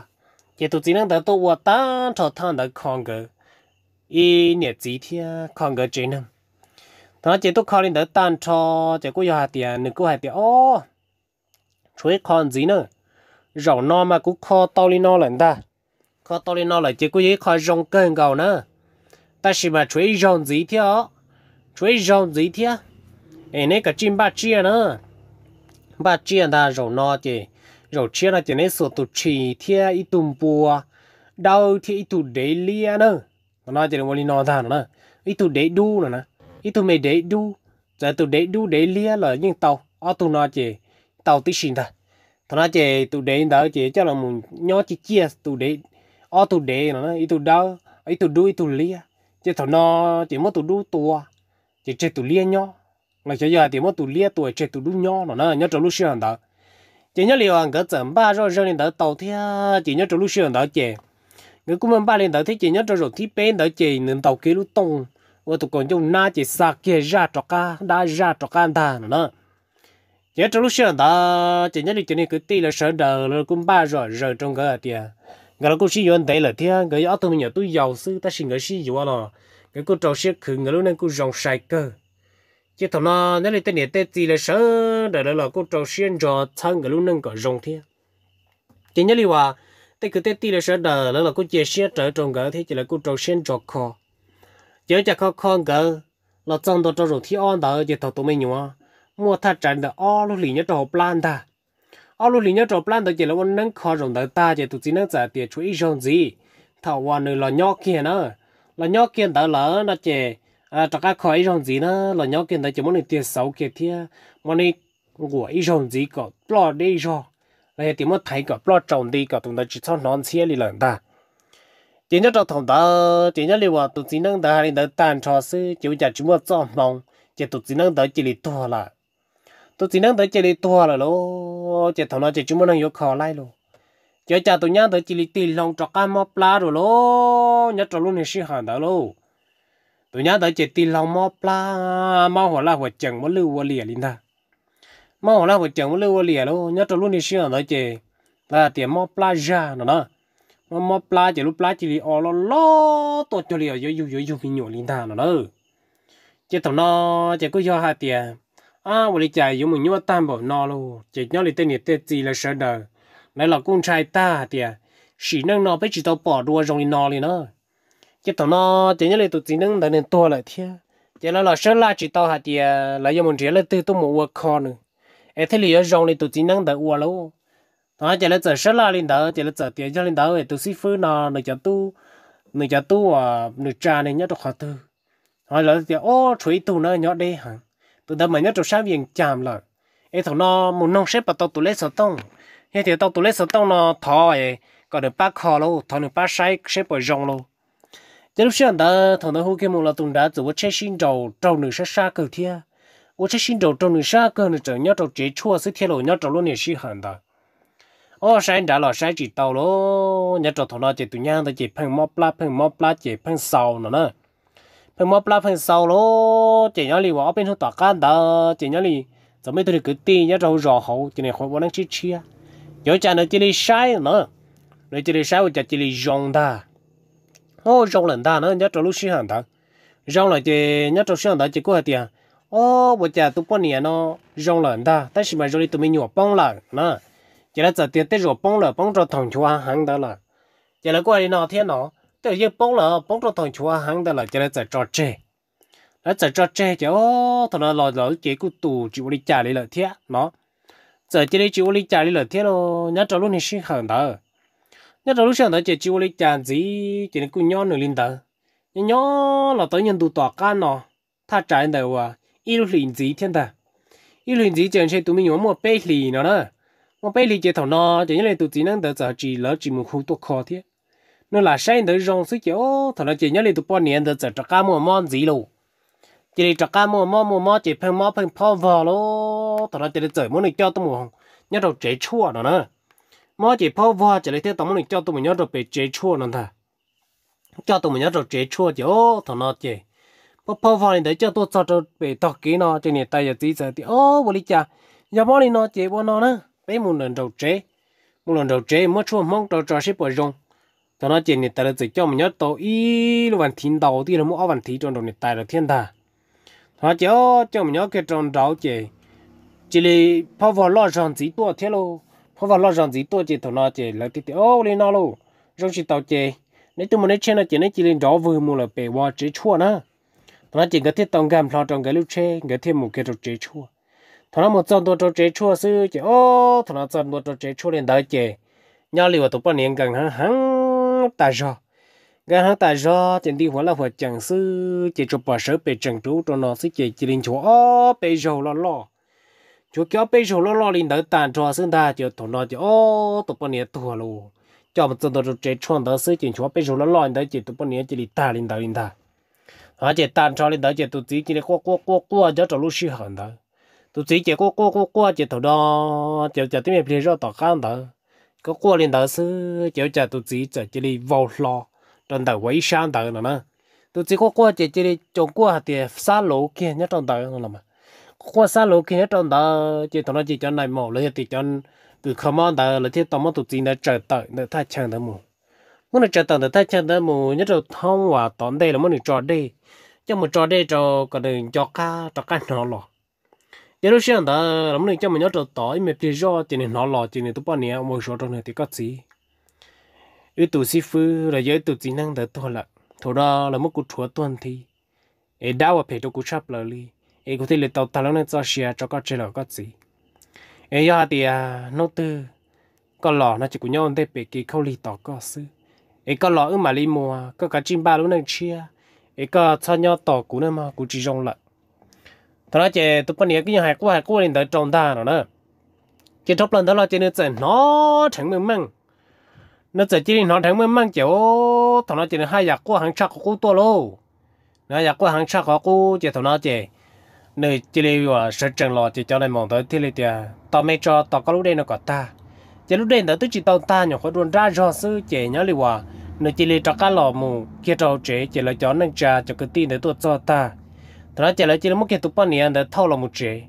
chế tụi chỉ năng đó tua vua ta cho thằng đó con cái ý nhớ chỉ thiên con cái chế năng thằng chỉ tụi con lên đó tan cho chỉ cũng giờ hạt tiền nữa cũng hạt tiền ô chuối con gì nữa rau no mà cũng kho tao li no lần ta kho tao li no lại chỉ có gì kho rong cơn gầu nữa ta chỉ mà chuối rong gì thế chuối rong gì thế ấy nè cả chim ba chia nữa ba chia ta rau no chỉ, rau chia là chỉ nè sổ tụt chỉ thế ít tụm bùa đau thì ít tụt để lia nữa nó chỉ là một li no thằng nữa ít tụt để đu nữa nè ít tụt mày để đu giờ tụt để đu để lia là những tàu ở tụi nó chỉ tàu tít xin ta thằng nó chị tụ để đó chè cho là mình nhớ chi chia à, tụ để ó tụ để nó ít tụ đó ít tụ đuôi tụ lia chứ thằng nó chỉ mất tụ đu tua chỉ chè tụ lia nhó là chơi giờ thì mất tụ lia tua chè tụ đu nhó nó nó nhớ trong lúc xưa đó chỉ nhớ liệu anh cỡ tầm ba rồi rồi lên đó tàu thế chỉ nhớ trong lúc xưa đó chè người cũng mình ba lên đó thế chỉ nhớ trong rồi thì bên đó chè nên tàu kia lúc tung, và tụ còn trong na chỉ sạc kia ra cho ca đã ra cho ca ta nó nhớ trong lúc sáng đó chỉ nhớ được cho nên cứ tí là sợ đầu là cũng ba rồi giờ trong cái tiền người là cũng sử dụng đấy là thế người ở tôi mình nhớ tôi giàu sư ta xin người sử dụng à. nó người cũng trâu sẽ khử người lúc này cũng rong sài cơ chứ thằng nó nếu là tên này tên gì là sợ đầu là cũng trâu sẽ cho thằng người lúc này có rong thế chỉ nhớ đi qua à, tên cứ tên tí là sợ đầu là cũng chia sẻ trở trong cái thế chỉ là cũng trâu sẽ cho khó chứ chắc khó khó cái là trong đó trong rồi thì on đó chỉ thằng tụi mình nhớ mua thật chẳng được ô lúc lì nhớ trò plan ta ô lúc lì nhớ trò plan ta chỉ là một nâng khó rộng tới ta chỉ tụi chỉ nâng giả tiền chú ý rộng gì thảo hoa nữ là nhóc kia nữa là nhóc kia đó là nó chỉ à tất cả khỏi rộng gì nữa là nhóc kia đó chỉ muốn tiền xấu kia thia mà này của ý rộng gì có lo đi rồi là thì muốn thấy có lo trồng đi có tụi ta chỉ cho non xe đi lần ta chỉ nhớ trò thằng ta chỉ nhớ liệu tụi chỉ nâng ta hay ta tàn trò sư chỉ bây giờ chúng ta cho mong chỉ tụi chỉ nâng ta chỉ là thua là tôi chỉ năng tới chỉ đi tua là lô chỉ thằng nào chỉ chúng đang yêu khó lại luôn chơi cha tôi nhang tới chỉ đi tìm lòng trọc cam mập pla rồi lô nhớ trò luôn này sĩ hàn đó lô tôi nhang tới chỉ tìm lòng mập pla mao hoa la hoa chừng mò lưu hoa lìa linh ta mao hoa la hoa chừng mò lưu hoa lìa lô nhớ trò luôn này sĩ hàn đó chỉ, là tiền mập pla già nữa đó mập mò pla chơi lúc pla chỉ đi ở lo lo tôi chơi đi ở dưới dưới dưới mình nhổ linh ta nó đó chơi thằng nó chơi cứ do hai tiền à vậy chạy, giống mình nhưng mà tam bảo no luôn chỉ nhớ lấy tên nhiệt tên gì là sợ đời này là con trai ta tiệt, à, chỉ nâng nó bây chỉ tao bỏ đua rồi nó liền đó chỉ tao nó chỉ nhớ lấy tụi chỉ nâng đàn nên to lại thiệt, chỉ là là sợ là chỉ tao hạt tiệt, là giống mình chỉ là từ tôi một con nữa em thấy lý do này tụi chỉ nâng đàn uo luôn đó chỉ là giờ sợ là lên đó chỉ là giờ tiền cho lên đó tụi sĩ phứ nó nó cho tu nó cho tu à nó cha này nhớ được họ tư hỏi là thì ô chuối tu nó nhớ đây hả tụi ta mình nhớ trong sáng viên chạm lại ấy thằng nó muốn nông xếp vào tàu tụi lấy sờ tông hiện thì tàu tụi lấy sờ tông nó thò ấy còn được ba khò luôn, thò được ba sai xếp vào rong luôn. chứ lúc sáng đó thằng nó hú kia một là tụi đã tụi chơi xin đầu trâu nửa xa xa cầu thia ủa chơi xin đầu trâu nửa xa cầu nửa trở nhau trâu chế chua sức thiên lộ nhau trâu luôn nửa xí hẳn đó ô sai đã là sai chỉ tàu luôn, nhau trâu thằng nó chỉ tụi nhau ta chỉ phăng móc la phăng móc la chỉ phăng sầu nữa nữa 朋友不拉朋友少了，这样哩话我变成大疙瘩，这样哩，咱们都是个点，人家就好绕后，今天和我能去吃啊？有在那这里晒呢，那这里晒我就这里养它，哦，养了它呢，人家走路喜欢它，养了的，人家喜欢它这个点，哦，我家都半年了，养了它，但是买这里都没鸟蹦了呢，现在在点逮着蹦了，蹦着团球还红的了，现在过来拿天了。tự nhiên bông là bông trong thằng chúa hắn đó là cho nên giải trò chơi nó giải trò chơi chứ thằng nó lo lòi chế của tù chịu đi trả đi lợi thiệt nó giờ chỉ đi chịu đi trả đi lợi thiết rồi nhớ trò lúc này sinh hàng đó nhớ trò lúc sinh đó chỉ chịu đi trả gì chỉ nên cứ nhon nữa linh đó nhớ là tới nhân tụ tọa can nó tha trái đầu à ít lúc liền gì thiên ta ít lúc gì chẳng sẽ tụi mình muốn một bê lì nó nữa một bê lì chỉ thằng nó chỉ như là tụi chỉ năng đỡ giờ chỉ lỡ chỉ một khu tụ khó thiết nó là sáng tới rong suy chỗ thằng nó chỉ nhớ lên tụi bọn niên tới chặt cá mua món gì luôn chỉ đi chặt cá mua món mua món chỉ phăng món phăng phao vào luôn thằng nó chỉ để chở món này cho tụi mua nhớ đầu chế chua nó nữa món chỉ phao vào chỉ để theo tụi món này cho tụi mình nhớ đầu bị chế chua nó thà cho tụi mình nhớ đầu chế chua chỗ thằng nó chỉ bố phao vào này để cho tôi cho cho bị tọt kỹ nó cho nên tay giờ tí giờ thì ô bố lý cha giờ món này nó chế bố nó nữa bé một lần đầu chế một lần đầu chế mất chua mong đầu trò xếp bỏ rong tao nói chuyện này tao được cho mình nhớ tao ý luôn thiên đầu thì là mua vạn thiên trong đầu này tài là thiên ta tao nói cho cho mình nhớ cái trong đầu chị chỉ là phá vào lo rằng gì tua thế lo phá vào lo rằng gì tua chị tao nói chị là tiếp tiếp ô lên nó lo rồi chị tao chị nếu tụi mình nói chuyện này chị nên chỉ là rõ vừa mua là bề qua chế chua nữa tao nói chỉ cái thiết tông gam lo trong cái lúc chế cái thiết một cái rồi chế chua thằng nó một trận đồ trâu chế chua xứ chị ô thằng nó trận đồ trâu chế chua lên đời chị nhau liều tụi bọn niên gần hăng hăng ta gió cái hắn ta gió trên đi hóa là hóa chẳng sư chỉ cho bà sớ bề chẳng trú cho nó sẽ chỉ chỉ linh chúa ô bề dầu lo lo chúa kéo bề dầu lo lo linh đỡ tàn cho xương ta cho thổ nó chỉ ô tụi bọn nhẹ thua luôn cho một tuần đầu chế chọn đó sự chuyện chúa bề dầu lo lo linh đỡ chỉ tụi bọn nhẹ chỉ linh ta linh đỡ linh ta họ chỉ tàn cho linh đỡ chỉ tụt chỉ chỉ linh quá quá quá qua cho cho lúc sư hận đó tụt chỉ chỉ quá quá quá quá chỉ thổ đó chỉ chỉ tiếng mẹ bề giàu tỏ khăn đó có qua lên đó sư cháu cha tụi chỉ chờ chỉ đi vào lo trong đầu quấy sáng đầu nữa mà tụi chỉ có qua chỉ chỉ đi trồng qua thì xa lỗ kia nhất trong đầu nữa mà qua xa lỗ kia nhất trong đầu chỉ thằng nó chỉ cho này mỏ lấy thì cho từ khom on đầu lấy thì tao mất tụi chỉ nó chờ đợi nó thay chẳng đó mù muốn nó chờ đợi nó thay chẳng đó mù nhất là thông hòa toàn đây là muốn được trò đi cho một trò đi cho cái đường cho cá cho cá nó lọ giờ lúc sáng ta làm nên cho mình nhớ trở tối mình bây giờ thì nên nó lo thì nên tụi bọn này một số trong này thì có gì ít tụi sư phụ là giờ tụi chỉ năng đã thôi là thôi đó là một cuộc chúa tuần thì ấy đau và phải cho cuộc chấp lời đi ấy có thể lấy tàu ta lâu nên cho xe cho các chế là có gì ấy giờ thì à nó tư có lò nó chỉ có nhau để bị cái khâu lì tỏ có sư ấy có lò ở mà lì mùa có cả chim ba lúc này chia ấy có cho nhau tỏ cũ nữa mà cũng chỉ rong lại thằng nó chơi tụi con nhớ cái nhà hải qua hải qua lên tới trung ta rồi đó chỉ chụp lên đó là chơi nó chơi nó thằng mình măng nó chơi chỉ nó thằng mình măng chỗ thằng nó chơi hai giặc qua hàng chắc của tôi luôn nó giặc qua hàng chắc của chơi thằng nó chơi nơi chỉ lấy và sợ chẳng lo chỉ cho này mong tới thì lấy tiền tao mới cho tao có lúc đây nó có ta chỉ lúc đây tao tức chỉ tao ta nhỏ khỏi đồn ra do sư chế nhớ lấy hòa nơi chỉ lấy cho cá lò mù kia trâu chơi chỉ lấy cho nâng trà cho cái tin để tôi cho ta thằng nó chạy lại chỉ là một cái tụp bắn này anh đã thâu là một chế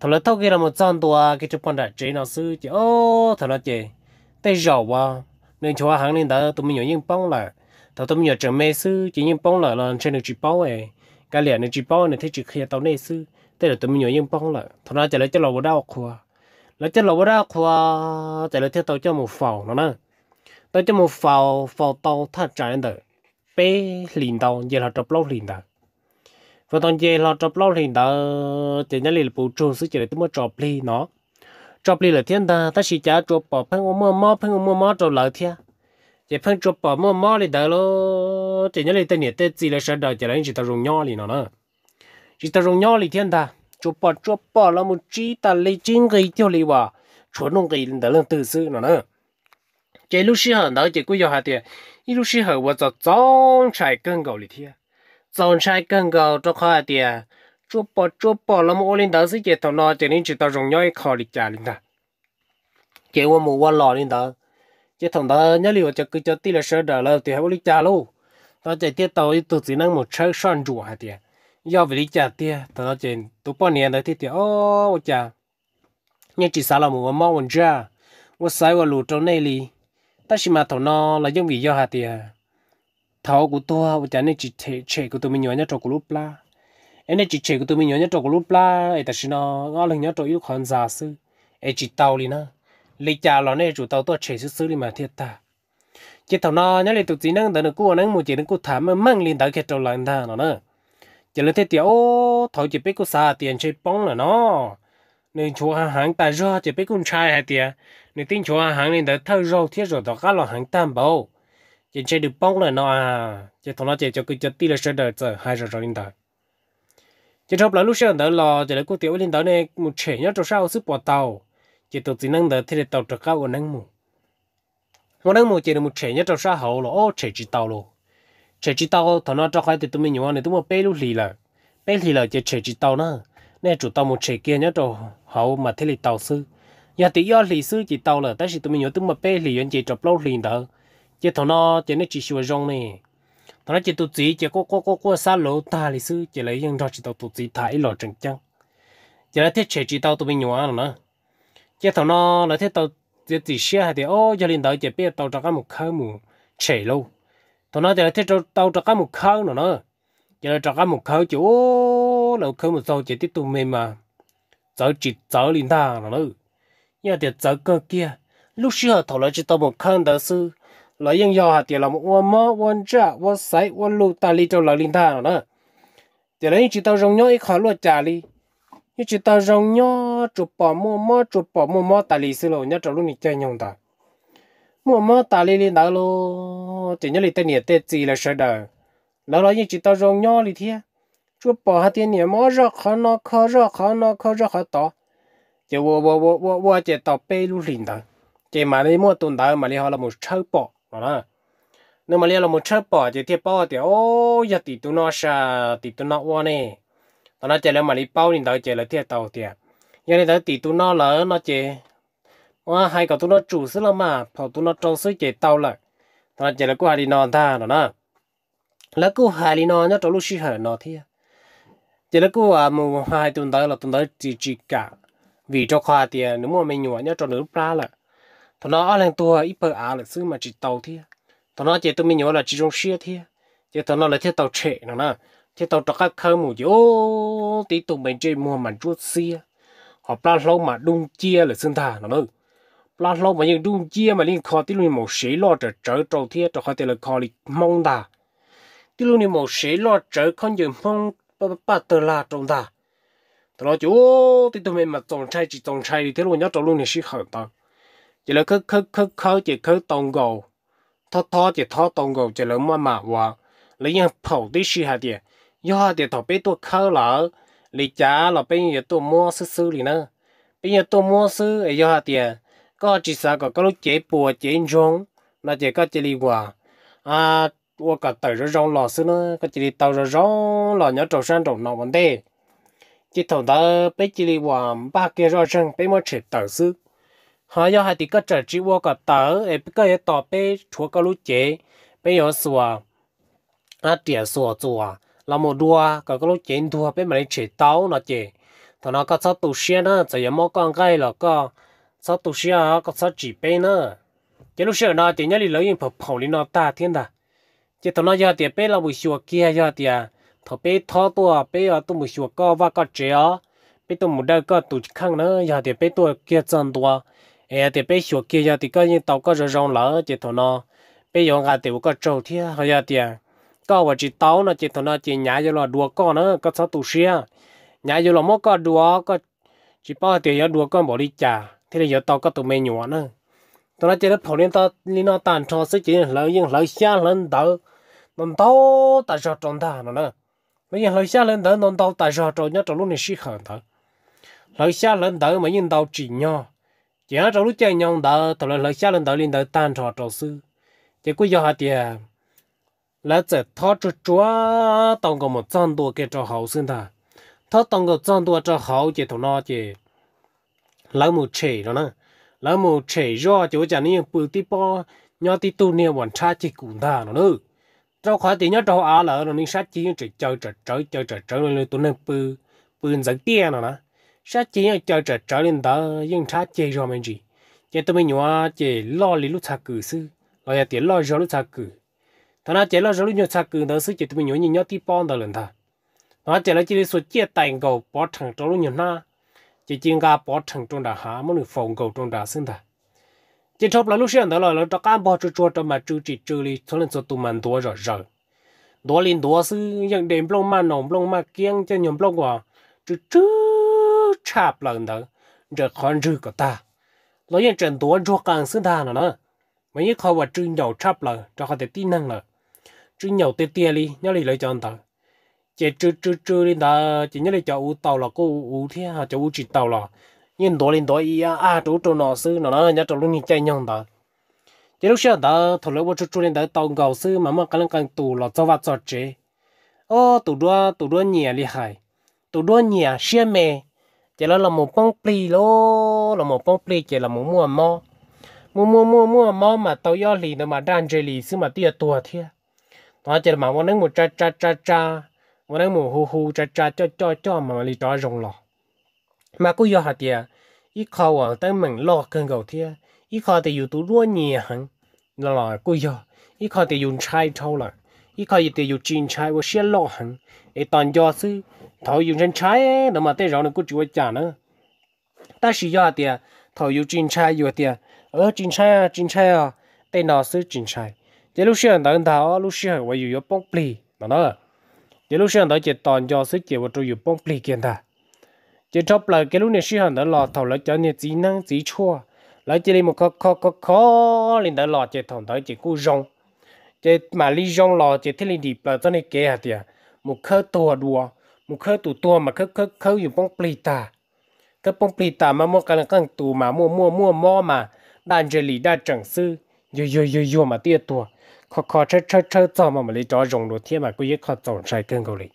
thằng nó thâu cái là một trăm tua cái tụp bắn đã chế nào sư chỉ ô thằng nó chạy tay rầu quá nên cho hàng nên đã tụi mình nhớ những bóng là thằng tụi mình nhớ trường mê sư chỉ những bóng là là trên được chỉ bóng này cái liền được chỉ bóng này thấy chỉ khi tao này sư thế là tụi mình nhớ những bóng là thằng nó chạy lại chỉ là một đau khua là chỉ là một đau khua chạy lại theo tao cho một phòng nó nè tao cho một phòng phòng tao thắt trái được, đợi bé liền tao giờ là trộm lâu liền tao và toàn dây là chọc lâu thì đã chỉ nhớ liền bù trù sứ chỉ để tôi mới chọc ly nó chọc ly là thiên ta ta chỉ trả chọc bỏ phăng ông mơ mơ phăng ông mơ mơ chọc lợi thiên chỉ phăng chọc bỏ mơ mơ thì đã lo chỉ nhớ liền tên nhiệt tên gì là sợ đời chỉ là chỉ ta dùng nhau liền nó nữa chỉ ta dùng nhau liền thiên ta chọc bỏ chọc bỏ là một chi ta lấy chính cái tiêu lý hòa chuẩn nông cái đã lên từ xưa nó nữa chỉ lúc xưa đó chỉ cứ giờ hạt tiền ít lúc xưa tôi cho trông chạy cơn gạo liền thiên dòng trai cân gầu cho khó tiền chú bỏ chú bỏ làm ô linh đó sẽ chế thằng nào chế linh chỉ tao rồng nhoi khó đi trả linh ta, chế qua mù qua lò linh đó chế thằng đó nhớ liệu cho cứ cho tí là sợ đỡ là thì hãy lịch trả luôn đó chế tiếp tàu tụt chỉ năng một chơi son rùa hả tiền do về đi trả tiền thằng đó chế tụt bỏ nè đấy thì tiền ô một chả nhưng chỉ sao là mù mau một ra một sai vào lù trong này đi, ta chỉ mà thằng nào là giống vì do hả tiền tháo của tôi và giờ này chỉ chế chế của tôi mình nhớ nhớ trò của lúc la anh ấy chỉ chế của tôi mình nhớ nhớ trò của lúc la ấy ta xin nó ngó lên nhớ trò yêu khoan giả sư ấy chỉ tàu đi nữa lịch cha lo này chủ tàu tôi chế sư sư đi mà thiệt ta chỉ thằng nó nhớ lịch tụi gì năng đợt cua năng một chỉ năng cua thảm mà mang liền tới cái trò lại ta nó nữa chỉ là thế tiểu thầu chỉ biết cua xa tiền chơi bóng là nó nên chúa hàng hàng ta do chỉ biết con trai hay tiền nên tin chúa hàng nên tới thâu rau thiết rồi đó các lo hàng tam bao chỉ chơi được bóng là nó à chỉ thằng nó chỉ cho cái cho tí là sẽ đợi giờ hai giờ rồi linh tới chỉ trong lần lúc sau đó là chỉ là cô tiểu linh tới này một trẻ nhớ cho sau sức bỏ tàu chỉ tụt chỉ năng đợi thì để tàu trở cao của năng mù mà năng mù chỉ là một trẻ nhớ cho sau hậu là ô trẻ chỉ tàu luôn trẻ chỉ tàu thằng nó cho khai thì tụi mình nhiều này tụi mình bé lúc gì là bé lì là chỉ trẻ chỉ tàu nữa nên chủ tàu một trẻ kia nhớ cho hậu mà thế là tàu sư nhà tí do lịch sư chỉ tàu là tại vì tụi mình nhớ tụi mình bé lì anh chỉ trong lâu lì đó chỉ thằng nó chỉ nó chỉ sửa rong này thằng nó chỉ tụt chỉ chỉ có có có có xa lỗ ta lịch sử chỉ lấy những đó chỉ tao tụt chỉ thải lò trừng chăng chỉ là thiết chế chỉ tao tụi mình nhỏ nữa chỉ thằng nó là thiết tao chỉ chỉ hay thì ô gia linh đạo chỉ biết tao cho cái một khâu một chế lâu thằng nó chỉ là thiết tao cho cái một khâu nữa nữa chỉ là cho cái một khâu chỗ ô lâu khâu một sau chỉ tiếp tục mềm mà cháu chỉ chỉ linh đạo nữa nhưng mà thì cháu cái, kia lúc xưa thằng nó chỉ tao một khâu đó sư lấy những giò hạt tiền làm một quan mơ quan cha quan sấy quan lu ta li cho lời linh tha nữa tiền đấy chỉ tao rong nhó ít khó luôn trả đi nhưng chỉ tao rong nhó chụp bỏ mua mơ chụp bỏ mua mơ ta li xí lô nhá cho lúc này chơi nhung ta mua mơ ta li lên đó lô chỉ nhớ li tên nhỉ tên gì là sao đời lâu đó nhưng chỉ tao rong nhó li thế chụp bỏ hạt tiền nhỉ mơ ra khó nó khó ra khó nó khó ra khó to chỉ wo wo wo wo wo chỉ tao bê lu linh ta chỉ mà đi mua tuần đó mà đi họ là một chơi bỏ đó nếu mà là một chiếc bò thì thiệt bò thì ô giờ thì tụi nó sa thì tụi nó quan nè tao nói chơi là mà đi bao thì tao chơi là thiệt tàu thiệt giờ này tao thì tụi nó lỡ nó chơi ô hai cậu tụi nó chủ sức lắm mà họ tụi nó trâu sức chơi tàu lại tao nói chơi là cô hai đi non ta đó nè là cô hai đi non nhớ trâu lúc xí nó thiệt chơi là cô à, mù hai tuần tới là tuần tới chỉ chỉ cả vì cho khoa tiền nếu mà mình nhủ nhớ trâu nước ra thằng nói ở ờ, lên tua ít bờ à là xứ mà chỉ tàu thi thằng nói chỉ tôi mới nhớ là chỉ trong xe thi chỉ thằng nó là thiết tàu trệ nó nè thiết tàu trọc các khơi mù vô tí tụi mình chơi mua mà chút xe họ plan lâu mà đung chia là xương thà nó nữa plan lâu mà những đung chia mà liên khó tí luôn một xí lo trở trở trâu thi trọc khỏi tiền là khó lịch mong đà tí luôn một xí lo trở không dừng mong ba ba tờ là trong đà thằng nó chú tí tụi mình mà trồng trai chỉ trồng trai thì thế luôn nhớ trâu luôn thì xí khởi tao chỉ là khứ khứ khứ khứ chỉ khứ tông gầu thọ thọ chỉ thọ tông gầu chỉ là mà mà và lý nhân phổ đi sư hạt địa do hạt địa thọ bé tôi khứ lỡ lý trả là bây giờ tôi mua sư sư lý nữa bây giờ tôi mua sư ở do hạt địa có chỉ sao có có lúc chế bùa chế rong là chỉ có chỉ đi qua ba lý quả à 我个豆着种老师呢，个这里豆着种老娘早上种老问题，这头的被这里往把给热生被么吃豆丝。họ do hai tí có trở trí vô cả tớ ấy có cái tỏ bé chúa có lúc chế bé nhỏ sủa à trẻ sủa sủa là một đua có cái lúc chế đua bé mà chế tao nó chế thằng nó có sao tu xe nữa chỉ có mỗi con cái là có sao tu xe có sao chỉ bê nữa cái lúc xe nó chỉ nhớ đi lấy những phục hồi nó ta thiên đà chỉ thằng nó giờ thì bé là buổi sủa kia giờ thì thằng bé thọ tua bé ở tu buổi sủa có và có chế ó bé tu một đời có tu khăng nữa giờ thì bé tu kia chân tua hè thì bây giờ kia thì có những tàu có rồi rong lỡ chỉ thôi nó bây giờ ngài thì có trâu thế hay giờ thì à, có và chỉ tàu nó chỉ thôi nó chỉ nhả cho là đùa con có sáu tù xe nhả cho là mỗi con đùa có chỉ bao thì giờ đùa con bỏ đi trả thế là giờ tàu có tụi mày nhỏ nữa tụi nó chỉ nó phổ lên tao lên nó tàn cho sức chỉ lỡ những lỡ xa lên đỡ non tàu tại sao tròn ta nữa mấy những lỡ xa lên đỡ non tàu tại sao tròn nhớ tròn luôn này xí khẩn thở lỡ xa lên đỡ mấy những tàu chỉ nhau chỉ ở trong lúc chơi nhông đó thằng lợi lợi xa lên đó lên đó tan trò trò sư chỉ cứ do hạt tiền là chỉ thọ cho chúa tông có một trăm đua cái trò hậu sinh ta thọ tông có trăm đua trò hậu chỉ thằng nó chỉ lấy một chỉ đó nè lấy một chỉ do chỗ chả nên bự tí bò, nhớ tí tu nè bọn cha chỉ cũng ta nó nữa trong khỏi thì nhớ trâu á lỡ nó nên sát chỉ chỉ chơi chơi chơi chơi chơi chơi lên tụi nó bự bự giật tiền nó nè sa chỉ những chờ chờ trở lên đó những cha chơi rồi mình gì chơi tôi mình nhua chơi lo lý lúc cha cử sư lo ya tiền lo rồi lúc cha cử thằng nào chơi lo rồi lúc nhua cha cử đó sư chơi tôi mình nhua nhìn nhau tí bón đó lần thà nó chơi là chỉ số chia tài cầu bỏ thằng trong lúc nhua na chỉ chuyên gia bỏ thằng trong đà hà muốn được phòng cầu trong đà xin thà chỉ chọc là lúc xưa đó là lúc đó cán bộ chú chú cho mà chú chỉ chú lý cho nên cho tụi mình đua rồi rồi đua lên đua sư những đêm blong mà nồng blong mà kiêng cho nhóm blong quả chú chú chạp lần đó giờ con rư của ta lo yên trần tố cho càng xứ ta nữa mấy những khó vật trư nhiều chạp lần cho họ thể tin năng là trư nhiều tê tê đi nhớ lì lấy cho ta chỉ trư trư trư lên ta chỉ nhớ lì cho u tàu là cô u thế ha cho u chỉ tàu là nhưng đó lên đó ý à chỗ chỗ nó xứ nó nó nhớ cho luôn nhìn chạy nhông ta chỉ lúc xưa ta thầu lấy bộ trư trư lên ta tàu gạo sư, mà mà cái lần càng tù là cho vặt cho chế ô tù đua tù đua nhẹ 厉害，都多年学妹。chỉ là một bông pli lo, là một bông pli chỉ là một mua mò mua mua mua mua mò mà tao yo lì nó mà đan chơi lì xí mà tia tua thia nó chỉ là mà muốn nâng một cha cha cha cha muốn nâng một hù hù cha cha cho cho cho mà lì cho rồng lò mà cứ yo hạt tiệt, ít khó ở tới mình lo cơn gầu thia ít khó thì dù tú rua nhì hẳn là là cứ yo ít khó thì dùng chai thâu là ít khó thì dùng chín chai và xiên lo hẳn để toàn do xí thầu dùng trên trái nó mà tới rồi nó cũng chịu trả nữa ta sử dụng thì thầu dùng trên trái dùng à thì ở trên trái à, trên trái à tên nó sử trên trái giờ lúc xưa đàn thầu lúc xưa và dùng bông pli nó đó à. giờ lúc xưa đàn chỉ toàn cho sử chỉ và tôi dùng bông pli ta giờ chọc lại cái lúc này sử dụng đó là thầu là cho nên chỉ năng chỉ chua lại chỉ một khó khó khó khó lên đó lọ chỉ thằng đó chỉ cú rong chỉ mà lý rong là chỉ thế lên đi là cho nên kia hạt tiền một khơi tua đùa mu khơ tụ tua mà khơ khơ khơ dùng bông pli ta cái bông pli ta mà mua cái cái tụ mua mua mua mò mà đàn chơi lì đa chẳng sư yo mà tia tua khó khó chơi chơi chơi cho mà lấy cho đồ thiên mà cứ giết khó sai cơn cầu lì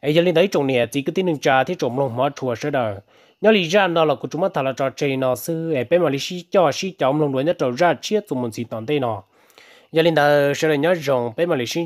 ấy giờ lên đấy chỉ cứ tin đường trà thì trồng lồng mỏ chùa sơ đời nhớ ra nó là của chúng ta thà là chơi nó sư ấy bên mà lý sĩ cho sĩ cho ông nhất trò ra chiết tụi mình xịt tòn tê nó giờ lên đó sơ đời nhớ rồng bên mà lý sĩ